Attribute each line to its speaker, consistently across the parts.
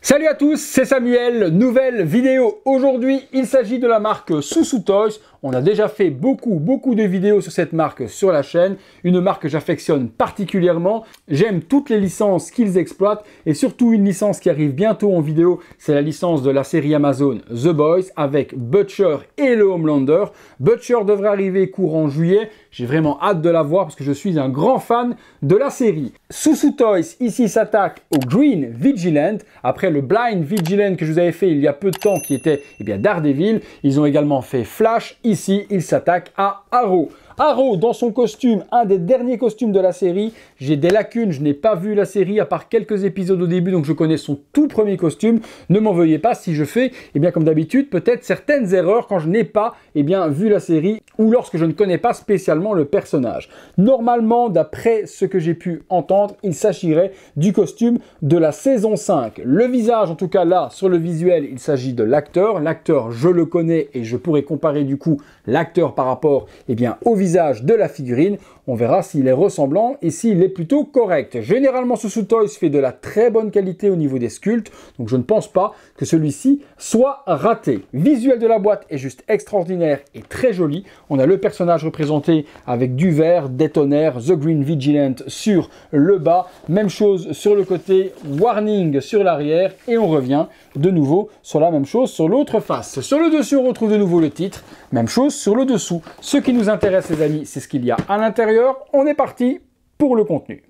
Speaker 1: Salut à tous, c'est Samuel, nouvelle vidéo aujourd'hui, il s'agit de la marque Susu Toys. On a déjà fait beaucoup, beaucoup de vidéos sur cette marque sur la chaîne, une marque que j'affectionne particulièrement. J'aime toutes les licences qu'ils exploitent et surtout une licence qui arrive bientôt en vidéo, c'est la licence de la série Amazon The Boys avec Butcher et le Homelander. Butcher devrait arriver courant juillet, j'ai vraiment hâte de la voir parce que je suis un grand fan de la série. Susu Toys ici s'attaque au Green Vigilant. Après le Blind Vigilant que je vous avais fait il y a peu de temps qui était eh bien, Daredevil, ils ont également fait Flash. Ici, ils s'attaquent à Arrow. Arrow dans son costume, un des derniers costumes de la série. J'ai des lacunes, je n'ai pas vu la série à part quelques épisodes au début, donc je connais son tout premier costume. Ne m'en veuillez pas si je fais, et eh bien comme d'habitude, peut-être certaines erreurs quand je n'ai pas eh bien, vu la série ou lorsque je ne connais pas spécialement le personnage. Normalement, d'après ce que j'ai pu entendre, il s'agirait du costume de la saison 5. Le visage, en tout cas là, sur le visuel, il s'agit de l'acteur. L'acteur, je le connais et je pourrais comparer du coup l'acteur par rapport eh bien, au visage visage de la figurine on verra s'il est ressemblant et s'il est plutôt correct. Généralement, ce sous-toys fait de la très bonne qualité au niveau des sculptes, donc je ne pense pas que celui-ci soit raté. Visuel de la boîte est juste extraordinaire et très joli. On a le personnage représenté avec du vert, des tonnerres, The Green Vigilant sur le bas, même chose sur le côté, Warning sur l'arrière, et on revient de nouveau sur la même chose sur l'autre face. Sur le dessus, on retrouve de nouveau le titre, même chose sur le dessous. Ce qui nous intéresse, les amis, c'est ce qu'il y a à l'intérieur on est parti pour le contenu.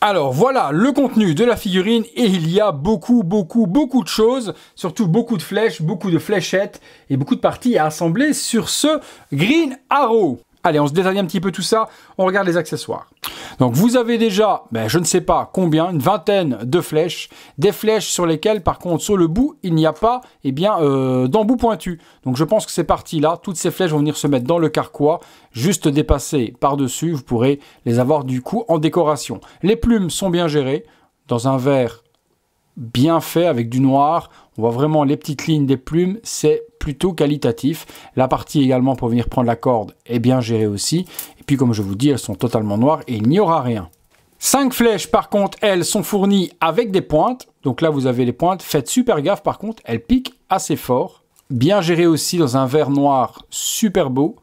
Speaker 1: Alors voilà le contenu de la figurine et il y a beaucoup beaucoup beaucoup de choses, surtout beaucoup de flèches, beaucoup de fléchettes et beaucoup de parties à assembler sur ce Green Arrow. Allez, on se détaille un petit peu tout ça, on regarde les accessoires. Donc vous avez déjà, ben, je ne sais pas combien, une vingtaine de flèches, des flèches sur lesquelles par contre sur le bout il n'y a pas eh bien euh, d'embout pointu. Donc je pense que c'est parti là, toutes ces flèches vont venir se mettre dans le carquois, juste dépasser par-dessus, vous pourrez les avoir du coup en décoration. Les plumes sont bien gérées, dans un verre bien fait avec du noir, on voit vraiment les petites lignes des plumes, c'est plutôt qualitatif. La partie également pour venir prendre la corde est bien gérée aussi. Et puis comme je vous dis, elles sont totalement noires et il n'y aura rien. Cinq flèches par contre, elles sont fournies avec des pointes. Donc là vous avez les pointes, faites super gaffe par contre, elles piquent assez fort. Bien gérées aussi dans un verre noir super beau.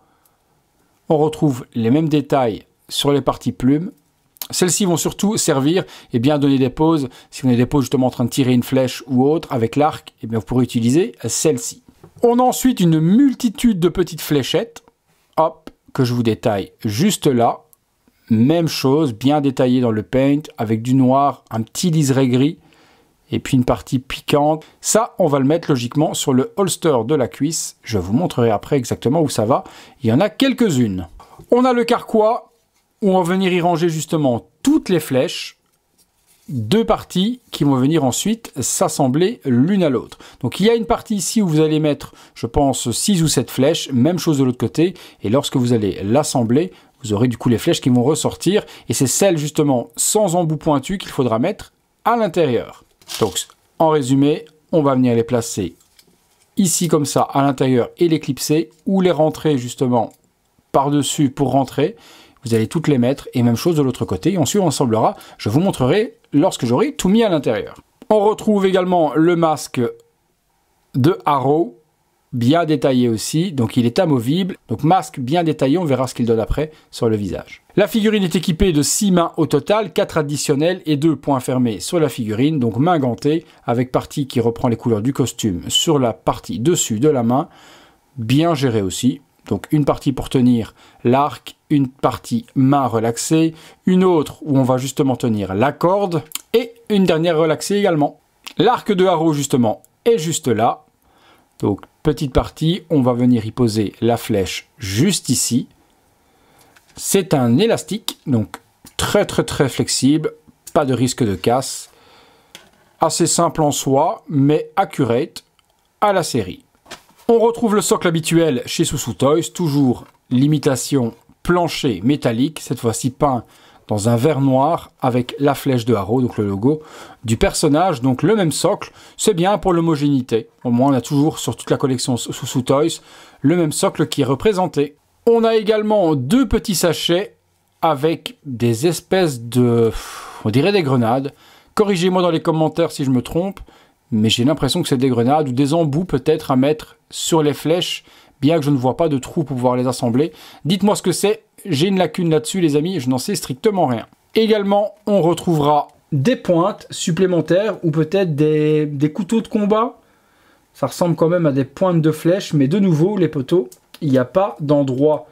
Speaker 1: On retrouve les mêmes détails sur les parties plumes celles-ci vont surtout servir et eh bien à donner des pauses. Si vous avez des pauses justement en train de tirer une flèche ou autre avec l'arc, et eh bien vous pourrez utiliser celle-ci. On a ensuite une multitude de petites fléchettes, hop, que je vous détaille juste là. Même chose, bien détaillée dans le paint, avec du noir, un petit liseré gris, et puis une partie piquante. Ça, on va le mettre logiquement sur le holster de la cuisse. Je vous montrerai après exactement où ça va. Il y en a quelques-unes. On a le carquois on va venir y ranger justement toutes les flèches, deux parties qui vont venir ensuite s'assembler l'une à l'autre. Donc il y a une partie ici où vous allez mettre, je pense, 6 ou 7 flèches, même chose de l'autre côté, et lorsque vous allez l'assembler, vous aurez du coup les flèches qui vont ressortir, et c'est celles justement sans embout pointu qu'il faudra mettre à l'intérieur. Donc en résumé, on va venir les placer ici comme ça à l'intérieur et les clipser, ou les rentrer justement par-dessus pour rentrer, vous allez toutes les mettre et même chose de l'autre côté. Et on ensemblera Je vous montrerai lorsque j'aurai tout mis à l'intérieur. On retrouve également le masque de Haro, bien détaillé aussi, donc il est amovible. Donc masque bien détaillé, on verra ce qu'il donne après sur le visage. La figurine est équipée de 6 mains au total, 4 additionnelles et 2 points fermés sur la figurine, donc main gantée, avec partie qui reprend les couleurs du costume sur la partie dessus de la main, bien gérée aussi. Donc une partie pour tenir l'arc, une partie main relaxée, une autre où on va justement tenir la corde et une dernière relaxée également. L'arc de haro justement est juste là. Donc petite partie, on va venir y poser la flèche juste ici. C'est un élastique, donc très très très flexible, pas de risque de casse. Assez simple en soi, mais accurate à la série. On retrouve le socle habituel chez Sousou Toys, toujours l'imitation plancher métallique, cette fois-ci peint dans un verre noir avec la flèche de Haro, donc le logo du personnage, donc le même socle, c'est bien pour l'homogénéité. Au moins on a toujours sur toute la collection Sousou Toys le même socle qui est représenté. On a également deux petits sachets avec des espèces de... on dirait des grenades. Corrigez-moi dans les commentaires si je me trompe mais j'ai l'impression que c'est des grenades ou des embouts peut-être à mettre sur les flèches, bien que je ne vois pas de trous pour pouvoir les assembler. Dites-moi ce que c'est, j'ai une lacune là-dessus les amis, je n'en sais strictement rien. Également, on retrouvera des pointes supplémentaires ou peut-être des, des couteaux de combat. Ça ressemble quand même à des pointes de flèches, mais de nouveau, les poteaux, il n'y a pas d'endroit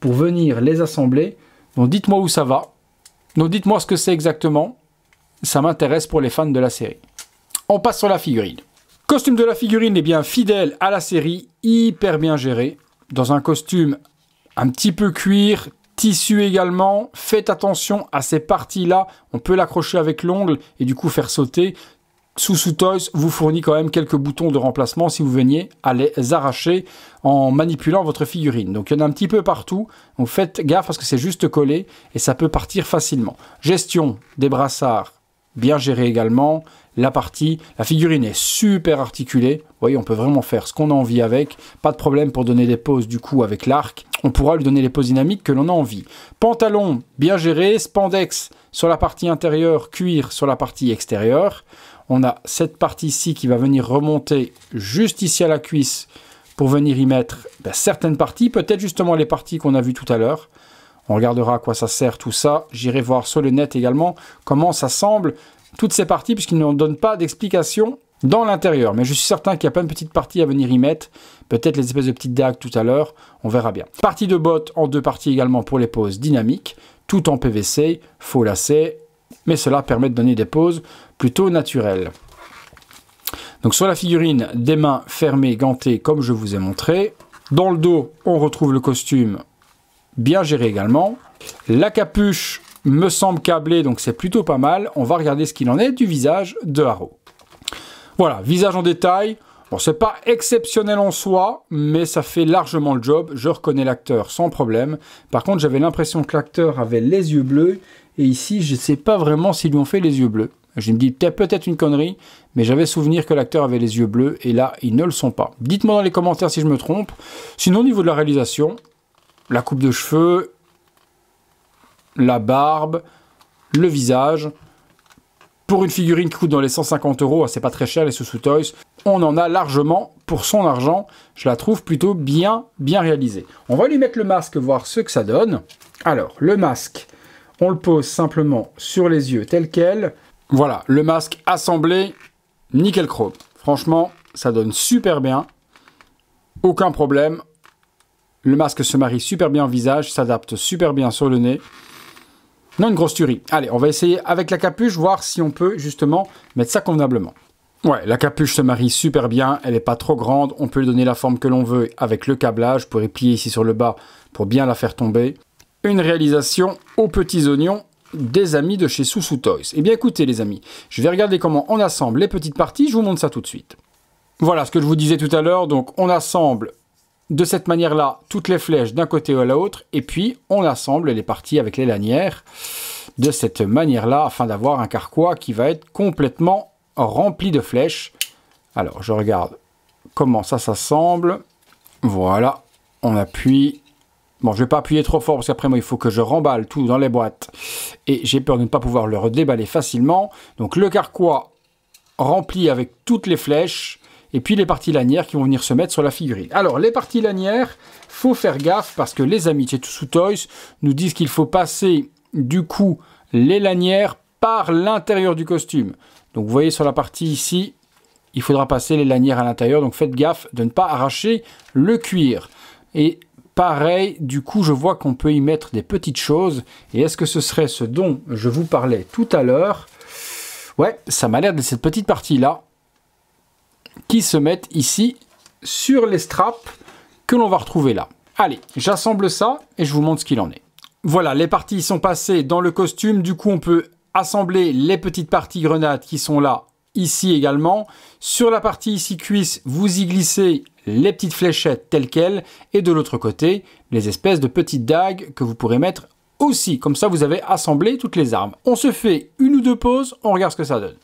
Speaker 1: pour venir les assembler. Donc dites-moi où ça va. Donc dites-moi ce que c'est exactement. Ça m'intéresse pour les fans de la série. On passe sur la figurine. Costume de la figurine est eh bien fidèle à la série, hyper bien géré, dans un costume un petit peu cuir, tissu également. Faites attention à ces parties-là, on peut l'accrocher avec l'ongle et du coup faire sauter. Sous Toys vous fournit quand même quelques boutons de remplacement si vous veniez à les arracher en manipulant votre figurine. Donc il y en a un petit peu partout. Donc faites gaffe parce que c'est juste collé et ça peut partir facilement. Gestion des brassards bien géré également la partie. La figurine est super articulée. Vous voyez, on peut vraiment faire ce qu'on a envie avec. Pas de problème pour donner des poses du coup avec l'arc. On pourra lui donner les poses dynamiques que l'on a envie. Pantalon bien géré, spandex sur la partie intérieure, cuir sur la partie extérieure. On a cette partie ci qui va venir remonter juste ici à la cuisse pour venir y mettre ben, certaines parties, peut-être justement les parties qu'on a vues tout à l'heure. On regardera à quoi ça sert tout ça. J'irai voir sur le net également comment ça semble toutes ces parties puisqu'ils ne donnent pas d'explication dans l'intérieur. Mais je suis certain qu'il y a plein de petites parties à venir y mettre. Peut-être les espèces de petites dagues tout à l'heure. On verra bien. Partie de bottes en deux parties également pour les poses dynamiques. Tout en PVC, faux lacets. Mais cela permet de donner des poses plutôt naturelles. Donc sur la figurine, des mains fermées, gantées comme je vous ai montré. Dans le dos, on retrouve le costume bien géré également. La capuche me semble câblée, donc c'est plutôt pas mal. On va regarder ce qu'il en est du visage de Haro. Voilà, visage en détail. Bon, c'est pas exceptionnel en soi, mais ça fait largement le job. Je reconnais l'acteur sans problème. Par contre, j'avais l'impression que l'acteur avait les yeux bleus. Et ici, je ne sais pas vraiment s'ils lui ont fait les yeux bleus. Je me dis peut-être une connerie, mais j'avais souvenir que l'acteur avait les yeux bleus, et là, ils ne le sont pas. Dites-moi dans les commentaires si je me trompe. Sinon, au niveau de la réalisation, la coupe de cheveux, la barbe, le visage. Pour une figurine qui coûte dans les 150 euros, ah, c'est pas très cher les sous Toys, on en a largement pour son argent. Je la trouve plutôt bien, bien réalisée. On va lui mettre le masque, voir ce que ça donne. Alors, le masque, on le pose simplement sur les yeux tel quel. Voilà, le masque assemblé, nickel chrome. Franchement, ça donne super bien. Aucun problème, le masque se marie super bien au visage, s'adapte super bien sur le nez. Non, une grosse tuerie. Allez, on va essayer avec la capuche, voir si on peut justement mettre ça convenablement. Ouais, la capuche se marie super bien, elle n'est pas trop grande, on peut lui donner la forme que l'on veut avec le câblage, pourrais plier ici sur le bas pour bien la faire tomber. Une réalisation aux petits oignons des amis de chez Sousou Toys. Eh bien écoutez les amis, je vais regarder comment on assemble les petites parties, je vous montre ça tout de suite. Voilà ce que je vous disais tout à l'heure, donc on assemble de cette manière-là toutes les flèches d'un côté ou à l'autre, et puis on assemble les parties avec les lanières de cette manière-là, afin d'avoir un carquois qui va être complètement rempli de flèches. Alors, je regarde comment ça s'assemble. Voilà, on appuie. Bon, je ne vais pas appuyer trop fort parce qu'après moi, il faut que je remballe tout dans les boîtes. Et j'ai peur de ne pas pouvoir le redéballer facilement. Donc, le carquois rempli avec toutes les flèches et puis les parties lanières qui vont venir se mettre sur la figurine. Alors les parties lanières, faut faire gaffe parce que les amis de Sous Toys nous disent qu'il faut passer du coup les lanières par l'intérieur du costume. Donc vous voyez sur la partie ici, il faudra passer les lanières à l'intérieur, donc faites gaffe de ne pas arracher le cuir. Et pareil, du coup, je vois qu'on peut y mettre des petites choses. Et est-ce que ce serait ce dont je vous parlais tout à l'heure Ouais, ça m'a l'air de cette petite partie-là qui se mettent ici sur les straps que l'on va retrouver là. Allez, j'assemble ça et je vous montre ce qu'il en est. Voilà, les parties sont passées dans le costume. Du coup, on peut assembler les petites parties grenades qui sont là, ici également. Sur la partie ici cuisse, vous y glissez les petites fléchettes telles quelles. Et de l'autre côté, les espèces de petites dagues que vous pourrez mettre aussi. Comme ça, vous avez assemblé toutes les armes. On se fait une ou deux pauses, on regarde ce que ça donne.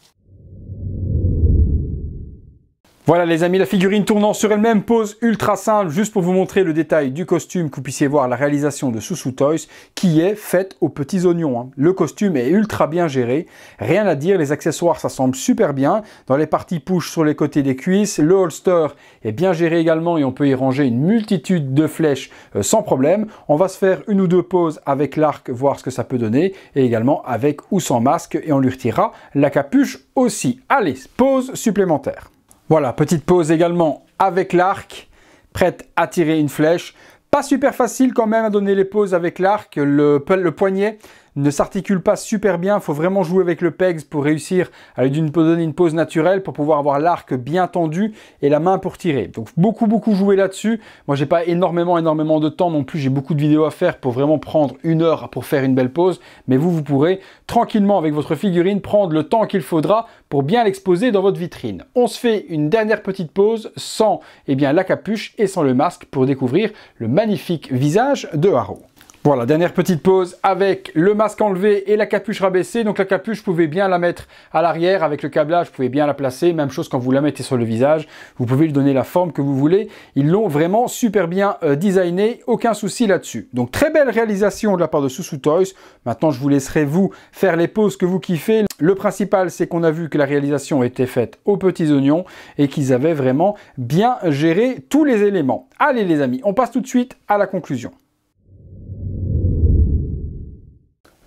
Speaker 1: Voilà les amis, la figurine tournant sur elle-même, pose ultra simple, juste pour vous montrer le détail du costume, que vous puissiez voir la réalisation de Susu Toys, qui est faite aux petits oignons. Hein. Le costume est ultra bien géré, rien à dire, les accessoires semble super bien, dans les parties push sur les côtés des cuisses, le holster est bien géré également et on peut y ranger une multitude de flèches euh, sans problème. On va se faire une ou deux poses avec l'arc, voir ce que ça peut donner, et également avec ou sans masque, et on lui retirera la capuche aussi. Allez, pause supplémentaire. Voilà, petite pause également avec l'arc, prête à tirer une flèche. Pas super facile quand même à donner les pauses avec l'arc, le, le, poignet ne s'articule pas super bien. Il faut vraiment jouer avec le pegs pour réussir à lui donner une pose naturelle, pour pouvoir avoir l'arc bien tendu et la main pour tirer. Donc beaucoup, beaucoup jouer là-dessus. Moi, j'ai pas énormément, énormément de temps non plus. J'ai beaucoup de vidéos à faire pour vraiment prendre une heure pour faire une belle pose. Mais vous, vous pourrez tranquillement avec votre figurine prendre le temps qu'il faudra pour bien l'exposer dans votre vitrine. On se fait une dernière petite pause sans eh bien, la capuche et sans le masque pour découvrir le magnifique visage de Haro. Voilà, dernière petite pause avec le masque enlevé et la capuche rabaissée. Donc la capuche, vous pouvez bien la mettre à l'arrière avec le câblage, vous pouvez bien la placer. Même chose quand vous la mettez sur le visage, vous pouvez lui donner la forme que vous voulez. Ils l'ont vraiment super bien euh, designé, aucun souci là-dessus. Donc très belle réalisation de la part de Susu Toys. Maintenant, je vous laisserai vous faire les pauses que vous kiffez. Le principal, c'est qu'on a vu que la réalisation était faite aux petits oignons et qu'ils avaient vraiment bien géré tous les éléments. Allez les amis, on passe tout de suite à la conclusion.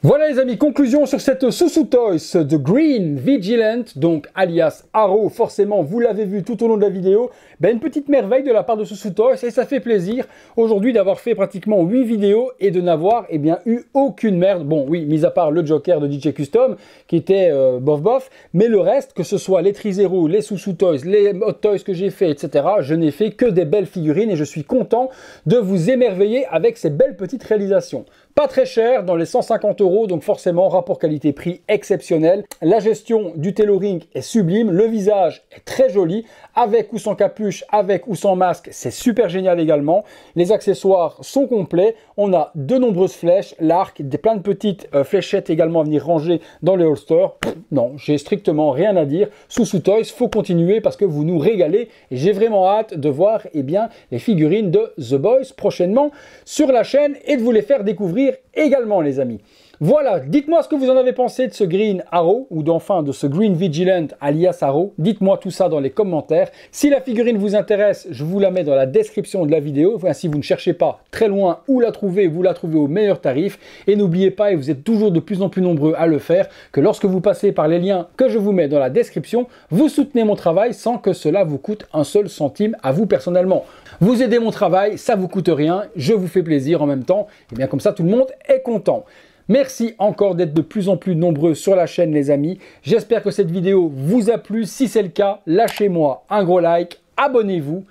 Speaker 1: Voilà les amis, conclusion sur cette Susu Toys de Green Vigilant, donc alias Arrow, forcément vous l'avez vu tout au long de la vidéo, ben, une petite merveille de la part de Susu Toys et ça fait plaisir aujourd'hui d'avoir fait pratiquement 8 vidéos et de n'avoir eh bien eu aucune merde, bon oui, mis à part le Joker de DJ Custom qui était euh, bof bof, mais le reste, que ce soit les Trizero, les Susu Toys, les Hot Toys que j'ai fait, etc., je n'ai fait que des belles figurines et je suis content de vous émerveiller avec ces belles petites réalisations. Pas très cher, dans les 150 euros donc forcément rapport qualité-prix exceptionnel. La gestion du tailoring est sublime, le visage est très joli, avec ou sans capuche, avec ou sans masque, c'est super génial également. Les accessoires sont complets, on a de nombreuses flèches, l'arc, des plein de petites euh, fléchettes également à venir ranger dans les holsters. Non, j'ai strictement rien à dire. Sous Sous Toys, faut continuer parce que vous nous régalez et j'ai vraiment hâte de voir eh bien, les figurines de The Boys prochainement sur la chaîne et de vous les faire découvrir également les amis. Voilà, dites-moi ce que vous en avez pensé de ce Green Arrow, ou d'enfin de ce Green Vigilant alias Arrow. Dites-moi tout ça dans les commentaires. Si la figurine vous intéresse, je vous la mets dans la description de la vidéo. Si vous ne cherchez pas très loin où la trouver, vous la trouvez au meilleur tarif. Et n'oubliez pas, et vous êtes toujours de plus en plus nombreux à le faire, que lorsque vous passez par les liens que je vous mets dans la description, vous soutenez mon travail sans que cela vous coûte un seul centime à vous personnellement. Vous aidez mon travail, ça vous coûte rien, je vous fais plaisir en même temps, et bien comme ça tout le monde est content. Merci encore d'être de plus en plus nombreux sur la chaîne les amis. J'espère que cette vidéo vous a plu. Si c'est le cas, lâchez-moi un gros like, abonnez-vous,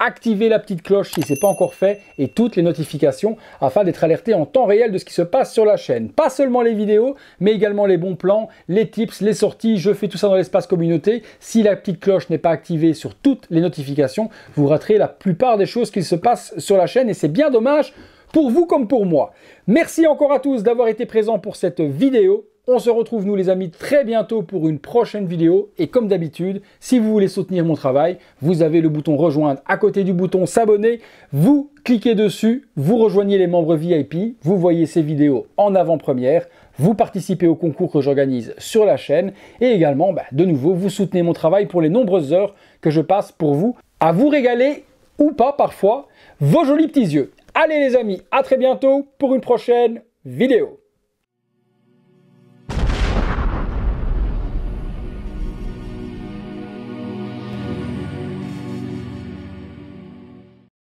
Speaker 1: activez la petite cloche si ce n'est pas encore fait et toutes les notifications afin d'être alerté en temps réel de ce qui se passe sur la chaîne. Pas seulement les vidéos, mais également les bons plans, les tips, les sorties. Je fais tout ça dans l'espace communauté. Si la petite cloche n'est pas activée sur toutes les notifications, vous raterez la plupart des choses qui se passent sur la chaîne et c'est bien dommage pour vous comme pour moi. Merci encore à tous d'avoir été présents pour cette vidéo. On se retrouve, nous les amis, très bientôt pour une prochaine vidéo. Et comme d'habitude, si vous voulez soutenir mon travail, vous avez le bouton rejoindre à côté du bouton s'abonner. Vous cliquez dessus, vous rejoignez les membres VIP, vous voyez ces vidéos en avant-première, vous participez au concours que j'organise sur la chaîne et également, bah, de nouveau, vous soutenez mon travail pour les nombreuses heures que je passe pour vous à vous régaler ou pas parfois vos jolis petits yeux. Allez les amis, à très bientôt pour une prochaine vidéo.